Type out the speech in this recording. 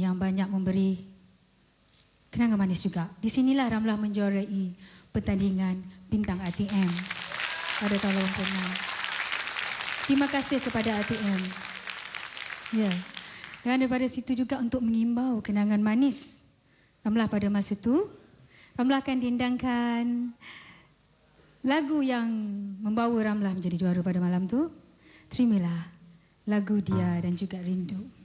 yang banyak memberi kenangan manis juga. Di sinilah Ramlah menjuarai pertandingan bintang ATM pada tahun 2006. Terima kasih kepada ATM. Ya. Dan daripada situ juga untuk mengimbau kenangan manis Ramlah pada masa itu. Ramlah akan dindangkan lagu yang membawa Ramlah menjadi juara pada malam tu. Terimalah lagu dia dan juga rindu.